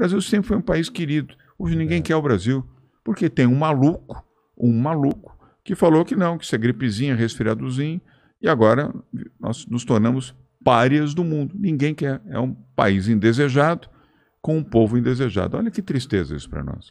Brasil sempre foi um país querido. Hoje ninguém é. quer o Brasil, porque tem um maluco, um maluco, que falou que não, que isso é gripezinha, resfriadozinho, e agora nós nos tornamos párias do mundo. Ninguém quer. É um país indesejado, com um povo indesejado. Olha que tristeza isso para nós.